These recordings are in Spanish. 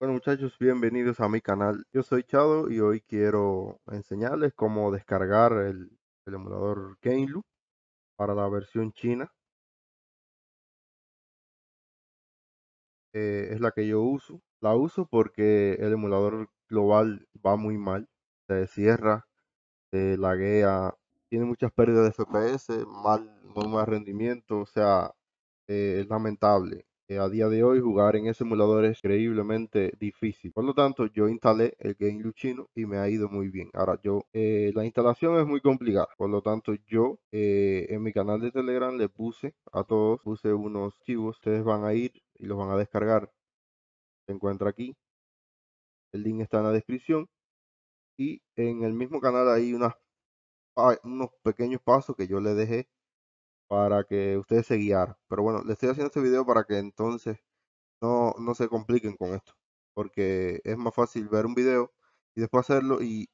Bueno muchachos, bienvenidos a mi canal. Yo soy Chado y hoy quiero enseñarles cómo descargar el, emulador Gameloop para la versión china. Eh, es la que yo uso. La uso porque el emulador global va muy mal. Se cierra, se laguea, tiene muchas pérdidas de FPS, mal, muy mal rendimiento, o sea, eh, es lamentable. Eh, a día de hoy jugar en ese emulador es increíblemente difícil. Por lo tanto, yo instalé el Game Luchino y me ha ido muy bien. Ahora, yo, eh, la instalación es muy complicada. Por lo tanto, yo eh, en mi canal de Telegram le puse a todos, puse unos archivos. Ustedes van a ir y los van a descargar. Se encuentra aquí. El link está en la descripción. Y en el mismo canal hay unos pequeños pasos que yo le dejé para que ustedes se guiaran. Pero bueno, les estoy haciendo este video para que entonces no, no se compliquen con esto. Porque es más fácil ver un video y después hacerlo y,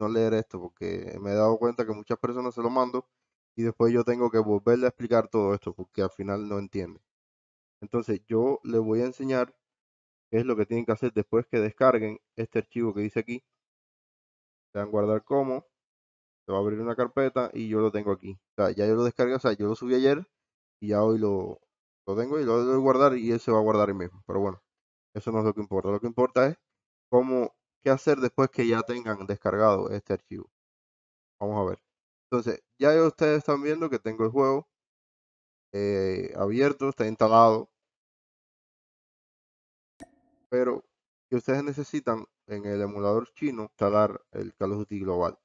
no leer esto. Porque me he dado cuenta que muchas personas se lo mando y después yo tengo que volverle a explicar todo esto porque al final no entienden. Entonces yo les voy a enseñar qué es lo que tienen que hacer después que descarguen este archivo que dice aquí. Le dan guardar como va a abrir una carpeta y yo lo tengo aquí. ya yo lo descargué, o sea, yo lo subí ayer y ya hoy lo, lo tengo y lo debo guardar y él se va a guardar el mismo. Pero bueno, eso no es lo que importa. Lo que importa es cómo, qué hacer después que ya tengan descargado este archivo. Vamos a ver. Entonces, ya ustedes están viendo que tengo el juego eh, abierto, está instalado. Pero que ustedes necesitan en el emulador chino instalar el Call Global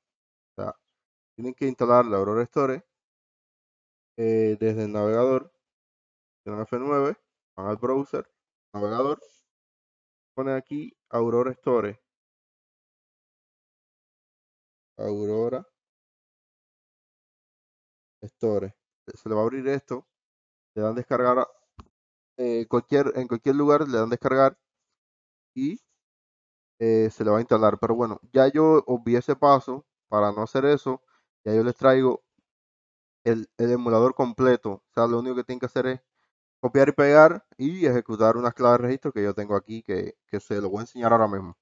tienen que instalar la Aurora Store eh, desde el navegador. la F9, van al browser, navegador, pone aquí Aurora Store. Aurora Store. Se le va a abrir esto. Le dan descargar eh, cualquier, en cualquier lugar, le dan descargar y eh, se le va a instalar. Pero bueno, ya yo obvié ese paso para no hacer eso. Ya yo les traigo el, emulador completo. O sea, lo único que tienen que hacer es copiar y pegar y ejecutar unas claves de registro que yo tengo aquí que, se lo voy a enseñar ahora mismo.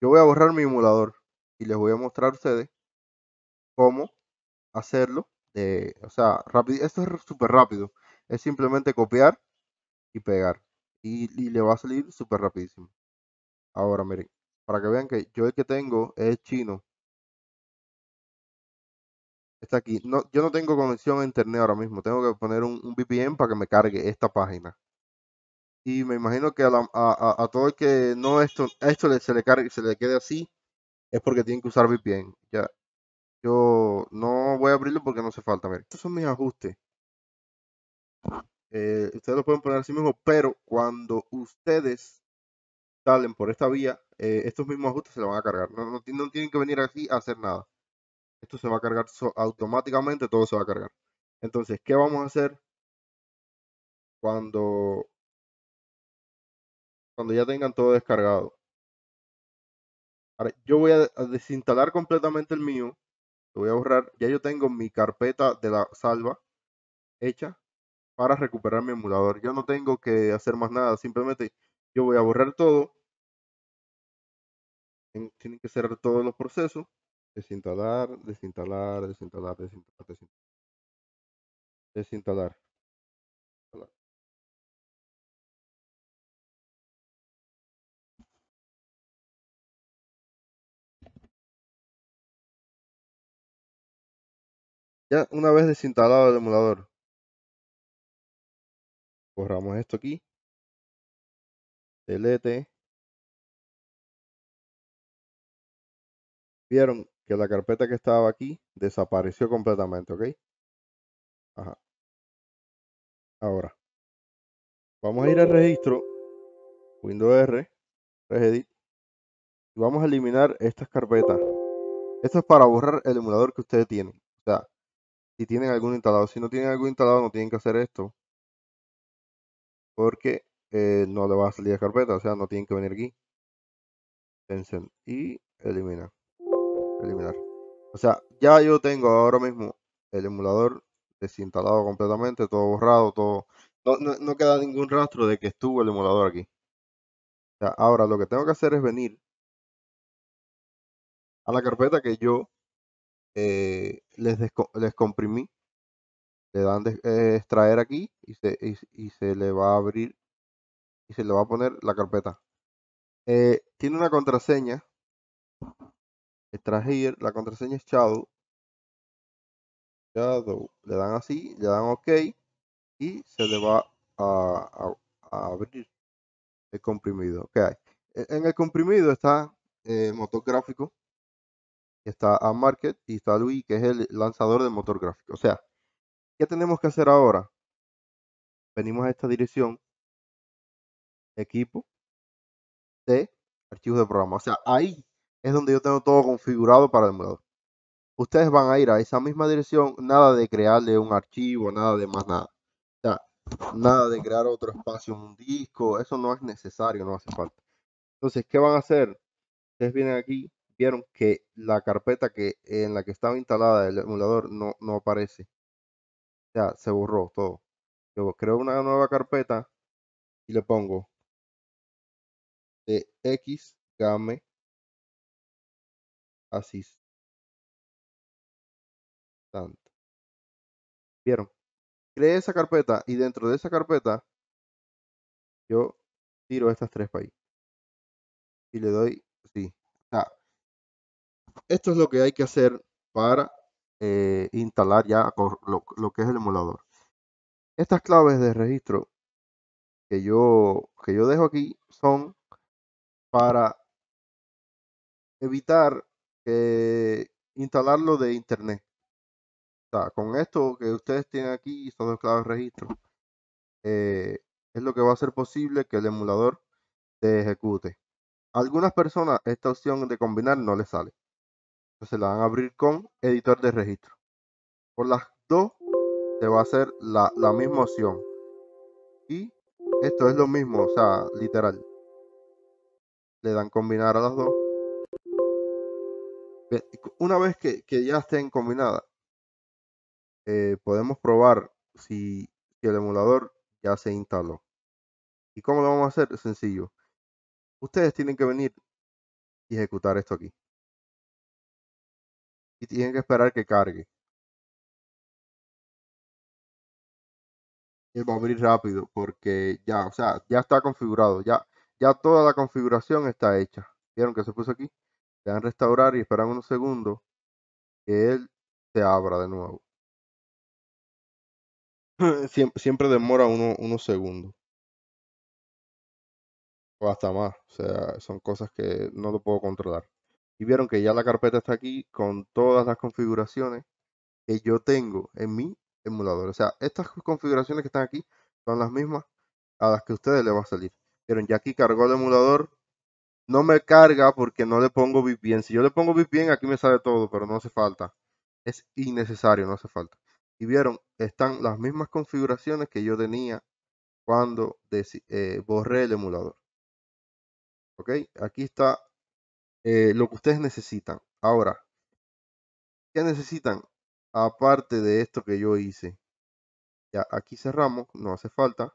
Yo voy a borrar mi emulador y les voy a mostrar a ustedes cómo hacerlo. o sea, rápido, esto es súper rápido. Es simplemente copiar y pegar. Y, y le va a salir súper rapidísimo. Ahora miren, para que vean que yo el que tengo es chino. Está aquí. No, yo no tengo conexión a internet ahora mismo. Tengo que poner un, VPN para que me cargue esta página. Y me imagino que a, todo el que no esto, esto se le cargue se le quede así, es porque tienen que usar VPN. Ya. Yo no voy a abrirlo porque no hace falta. ver estos son mis ajustes. Eh, ustedes lo pueden poner así mismo, pero cuando ustedes salen por esta vía, eh, estos mismos ajustes se lo van a cargar. No, no tienen que venir así a hacer nada. Esto se va a cargar automáticamente, todo se va a cargar. Entonces, ¿qué vamos a hacer cuando, cuando ya tengan todo descargado? yo voy a desinstalar completamente el mío. Lo voy a borrar. Ya yo tengo mi carpeta de la salva hecha para recuperar mi emulador. Yo no tengo que hacer más nada. Simplemente yo voy a borrar todo. Tienen que cerrar todos los procesos. Desinstalar, desinstalar, desinstalar, desinstalar, desinstalar. Ya una vez desinstalado el emulador, borramos esto aquí. Delete. Vieron, la carpeta que estaba aquí desapareció completamente, ¿ok? Ajá. Ahora, vamos a ir al registro, Windows R, regedit, y vamos a eliminar estas carpetas. Esto es para borrar el emulador que ustedes tienen. O sea, si tienen algún instalado. Si no tienen algún instalado, no tienen que hacer esto. Porque eh, no le va a salir la carpeta. O sea, no tienen que venir aquí. Y elimina eliminar. O sea, ya yo tengo ahora mismo el emulador desinstalado completamente, todo borrado, todo. No, no, no queda ningún rastro de que estuvo el emulador aquí. O sea, ahora lo que tengo que hacer es venir a la carpeta que yo eh, les, les comprimí. Le dan de, eh, extraer aquí y se, y, se le va a abrir y se le va a poner la carpeta. Eh, tiene una contraseña traer la contraseña es shadow. Shadow, le dan así, le dan ok y se le va a, abrir el comprimido. que En el comprimido está el eh, motor gráfico, está a market y está Luis, que es el lanzador del motor gráfico. O sea, ¿qué tenemos que hacer ahora? Venimos a esta dirección, equipo, de archivos de programa. O sea, ahí es donde yo tengo todo configurado para el emulador. Ustedes van a ir a esa misma dirección, nada de crearle un archivo, nada de más nada. O nada de crear otro espacio un disco, eso no es necesario, no hace falta. Entonces, ¿qué van a hacer? Ustedes vienen aquí, vieron que la carpeta que, en la que estaba instalada el emulador no, no aparece. O sea, se borró todo. Yo creo una nueva carpeta y le pongo de X game tanto ¿Vieron? Creé esa carpeta y dentro de esa carpeta yo tiro estas tres para ahí. Y le doy sí. esto es lo que hay que hacer para eh, instalar ya lo, lo, que es el emulador. Estas claves de registro que yo, que yo dejo aquí son para evitar instalarlo de internet. con esto que ustedes tienen aquí, estas dos claves registro, eh, es lo que va a hacer posible que el emulador se ejecute. A algunas personas esta opción de combinar no les sale. Entonces la van a abrir con editor de registro. Por las dos se va a hacer la, la misma opción. Y esto es lo mismo, o sea, literal. Le dan combinar a las dos una vez que, ya estén combinadas, eh, podemos probar si, el emulador ya se instaló. ¿Y cómo lo vamos a hacer? sencillo. Ustedes tienen que venir y ejecutar esto aquí. Y tienen que esperar que cargue. Y va a abrir rápido porque ya, o sea, ya está configurado. Ya, ya toda la configuración está hecha. ¿Vieron que se puso aquí? dan restaurar y esperan unos segundos que él se abra de nuevo. Siempre, demora uno, unos segundos. O hasta más. O sea, son cosas que no lo puedo controlar. Y vieron que ya la carpeta está aquí con todas las configuraciones que yo tengo en mi emulador. O sea, estas configuraciones que están aquí son las mismas a las que a ustedes les va a salir. Pero ya aquí cargó el emulador no me carga porque no le pongo bien. Si yo le pongo bien, aquí me sale todo, pero no hace falta. Es innecesario, no hace falta. Y vieron, están las mismas configuraciones que yo tenía cuando eh, borré el emulador. Ok, aquí está eh, lo que ustedes necesitan. Ahora, ¿qué necesitan? Aparte de esto que yo hice. Ya aquí cerramos, no hace falta.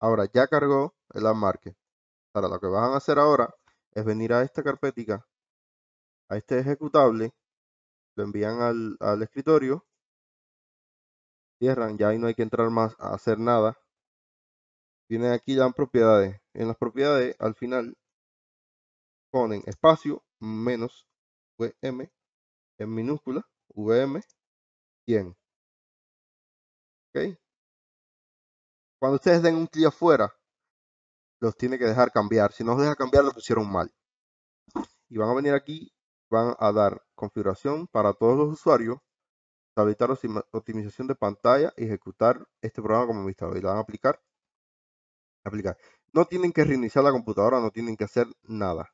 Ahora ya cargó el marca Para lo que van a hacer ahora es venir a esta carpetica, a este ejecutable, lo envían al, escritorio, cierran, ya ahí no hay que entrar más a hacer nada. Tienen aquí dan propiedades. En las propiedades, al final, ponen espacio menos VM en minúscula, VM 100. ¿Ok? Cuando ustedes den un clic afuera, los tiene que dejar cambiar. Si no los deja cambiar, lo pusieron mal. Y van a venir aquí, van a dar configuración para todos los usuarios, habilitar optimización de pantalla y ejecutar este programa como administrador. Y la van a aplicar. aplicar. No tienen que reiniciar la computadora, no tienen que hacer nada.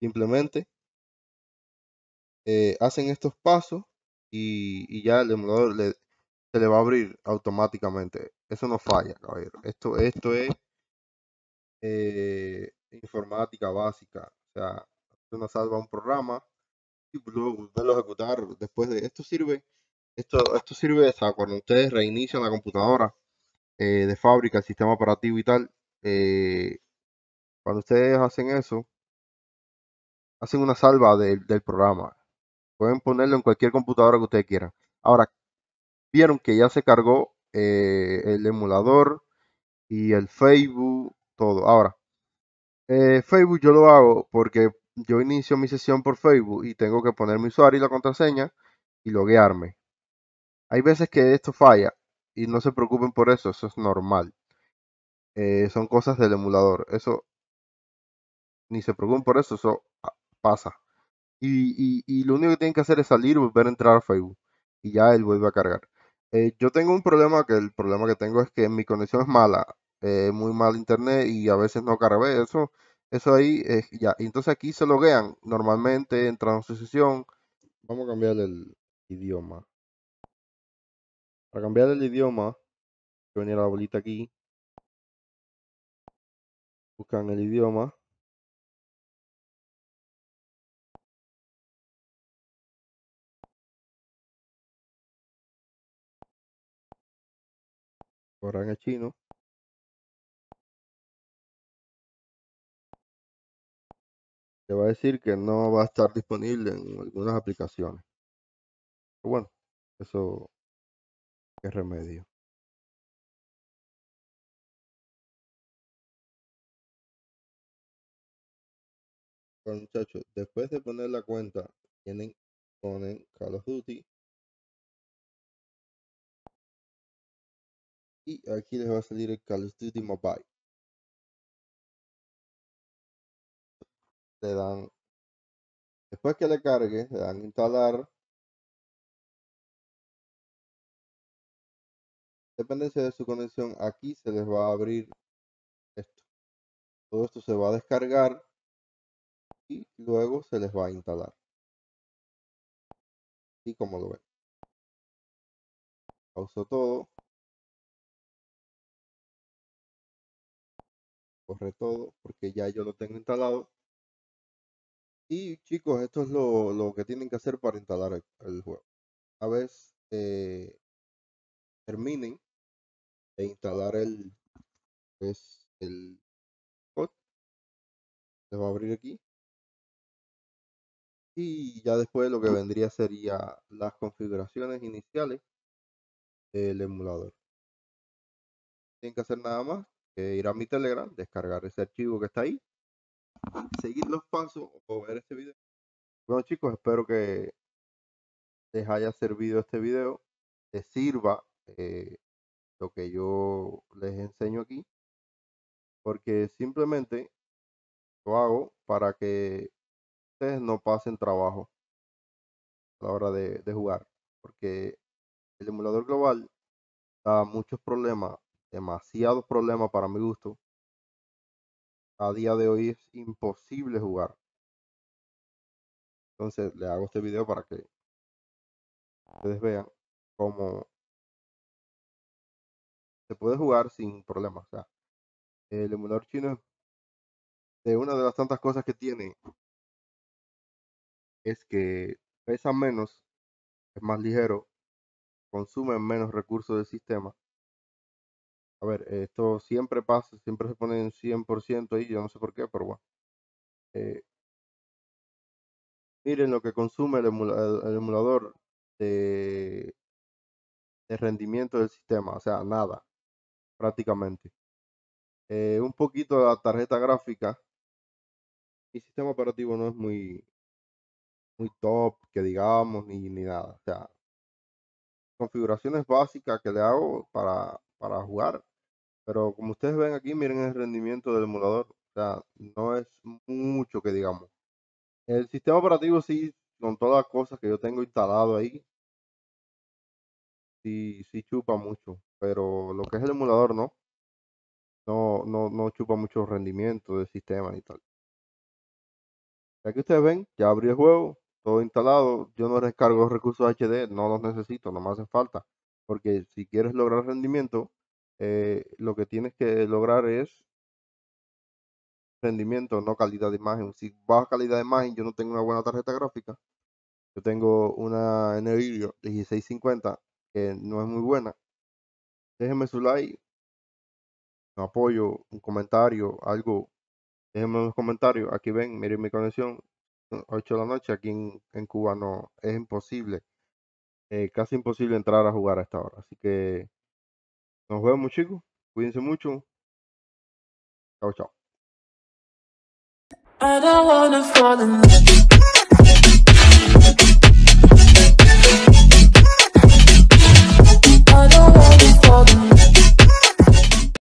Simplemente eh, hacen estos pasos y, ya el emulador se le va a abrir automáticamente. Eso no falla, caballero. Esto, esto es eh, informática básica. O sea, una salva un programa y pues luego volverlo a ejecutar después de esto sirve. Esto, esto sirve, o cuando ustedes reinician la computadora eh, de fábrica, el sistema operativo y tal, eh, cuando ustedes hacen eso, hacen una salva del programa. Pueden ponerlo en cualquier computadora que ustedes quieran. Ahora, vieron que ya se cargó el emulador y el Facebook todo. Ahora, eh, Facebook yo lo hago porque yo inicio mi sesión por Facebook y tengo que poner mi usuario y la contraseña y loguearme. Hay veces que esto falla y no se preocupen por eso, eso es normal. Eh, son cosas del emulador, eso ni se preocupen por eso, eso pasa. Y, lo único que tienen que hacer es salir y volver a entrar a Facebook y ya él vuelve a cargar. Eh, yo tengo un problema que el problema que tengo es que mi conexión es mala eh, muy mal internet y a veces no cargué. Eso, eso ahí es ya. Entonces aquí se loguean normalmente en transición. Vamos a cambiar el idioma. Para cambiar el idioma, que la bolita aquí. Buscan el idioma. Corran el chino. te va a decir que no va a estar disponible en algunas aplicaciones. Pero bueno, eso es remedio. Bueno, muchachos, después de poner la cuenta, tienen, ponen Call of Duty. Y aquí les va a salir el Call of Duty Mobile. le dan, después que le cargue, le dan instalar dependencia de su conexión, aquí se les va a abrir esto. Todo esto se va a descargar y luego se les va a instalar. Y como lo ven. Pauso todo. Corre todo porque ya yo lo tengo instalado. Y chicos, esto es lo, que tienen que hacer para instalar el, juego. Una vez eh, terminen de instalar el, es pues, el code, les va a abrir aquí. Y ya después lo que vendría sería las configuraciones iniciales del emulador. Tienen que hacer nada más que ir a mi Telegram, descargar ese archivo que está ahí seguir los pasos o ver este video. Bueno chicos, espero que les haya servido este video, te sirva eh, lo que yo les enseño aquí, porque simplemente lo hago para que ustedes no pasen trabajo a la hora de jugar, porque el emulador global da muchos problemas, demasiados problemas para mi gusto, a día de hoy es imposible jugar. Entonces le hago este video para que ustedes vean cómo se puede jugar sin problemas. el emulador chino de una de las tantas cosas que tiene es que pesa menos, es más ligero, consume menos recursos del sistema a ver, esto siempre pasa, siempre se pone en 100% ahí, yo no sé por qué, pero bueno. Eh, miren lo que consume el, el emulador de, rendimiento del sistema, o sea, nada, prácticamente. Eh, un poquito de la tarjeta gráfica. Mi sistema operativo no es muy, muy top, que digamos, ni, ni nada. O sea, configuraciones básicas que le hago para, para jugar pero como ustedes ven aquí, miren el rendimiento del emulador. O sea, no es mucho que digamos. El sistema operativo sí, con todas las cosas que yo tengo instalado ahí, sí, sí chupa mucho. Pero lo que es el emulador, no. No, no, no chupa mucho rendimiento del sistema y tal. Aquí ustedes ven, ya abrí el juego, todo instalado. Yo no descargo recursos HD, no los necesito, no me hacen falta. Porque si quieres lograr rendimiento, eh, lo que tienes que lograr es rendimiento, no calidad de imagen. Si baja calidad de imagen, yo no tengo una buena tarjeta gráfica. Yo tengo una Nvidia 1650 que no es muy buena. Déjenme su like, un apoyo, un comentario, algo. Déjenme los comentarios. Aquí ven, miren mi conexión. 8 de la noche aquí en, Cuba no es imposible. Eh, casi imposible entrar a jugar a esta hora. Así que nos vemos, chicos. Cuídense mucho. Chao, chao.